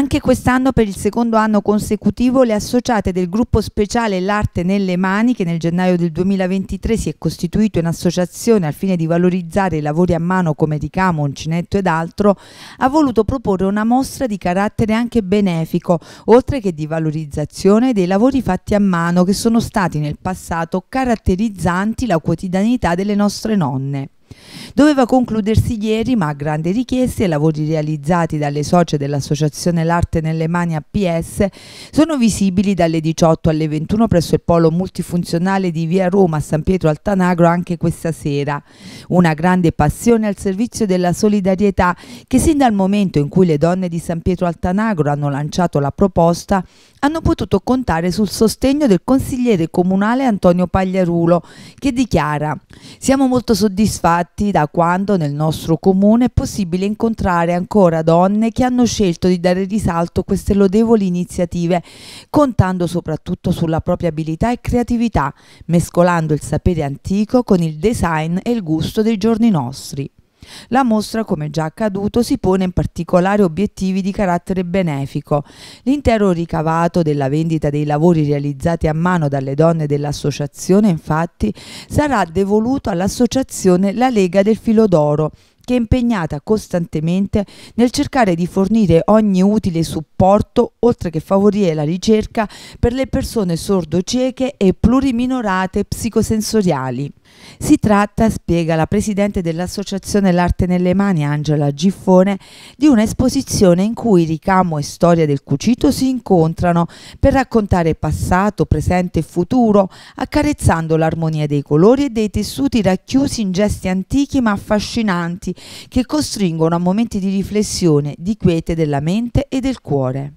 Anche quest'anno per il secondo anno consecutivo le associate del gruppo speciale L'Arte nelle mani, che nel gennaio del 2023 si è costituito in associazione al fine di valorizzare i lavori a mano come ricamo, uncinetto ed altro, ha voluto proporre una mostra di carattere anche benefico, oltre che di valorizzazione dei lavori fatti a mano che sono stati nel passato caratterizzanti la quotidianità delle nostre nonne. Doveva concludersi ieri, ma a grande richiesta i lavori realizzati dalle socie dell'Associazione L'Arte nelle Mani APS sono visibili dalle 18 alle 21 presso il polo multifunzionale di Via Roma a San Pietro Altanagro anche questa sera. Una grande passione al servizio della solidarietà che sin dal momento in cui le donne di San Pietro Altanagro hanno lanciato la proposta hanno potuto contare sul sostegno del consigliere comunale Antonio Pagliarulo che dichiara siamo molto soddisfatti da da quando nel nostro comune è possibile incontrare ancora donne che hanno scelto di dare risalto a queste lodevoli iniziative, contando soprattutto sulla propria abilità e creatività, mescolando il sapere antico con il design e il gusto dei giorni nostri. La mostra, come già accaduto, si pone in particolare obiettivi di carattere benefico. L'intero ricavato della vendita dei lavori realizzati a mano dalle donne dell'associazione, infatti, sarà devoluto all'associazione La Lega del Filo d'Oro, che è impegnata costantemente nel cercare di fornire ogni utile supporto, oltre che favorire la ricerca per le persone sordocieche e pluriminorate psicosensoriali. Si tratta, spiega la presidente dell'Associazione L'Arte nelle Mani, Angela Giffone, di un'esposizione in cui ricamo e storia del cucito si incontrano per raccontare passato, presente e futuro, accarezzando l'armonia dei colori e dei tessuti racchiusi in gesti antichi ma affascinanti che costringono a momenti di riflessione, di quiete della mente e del cuore.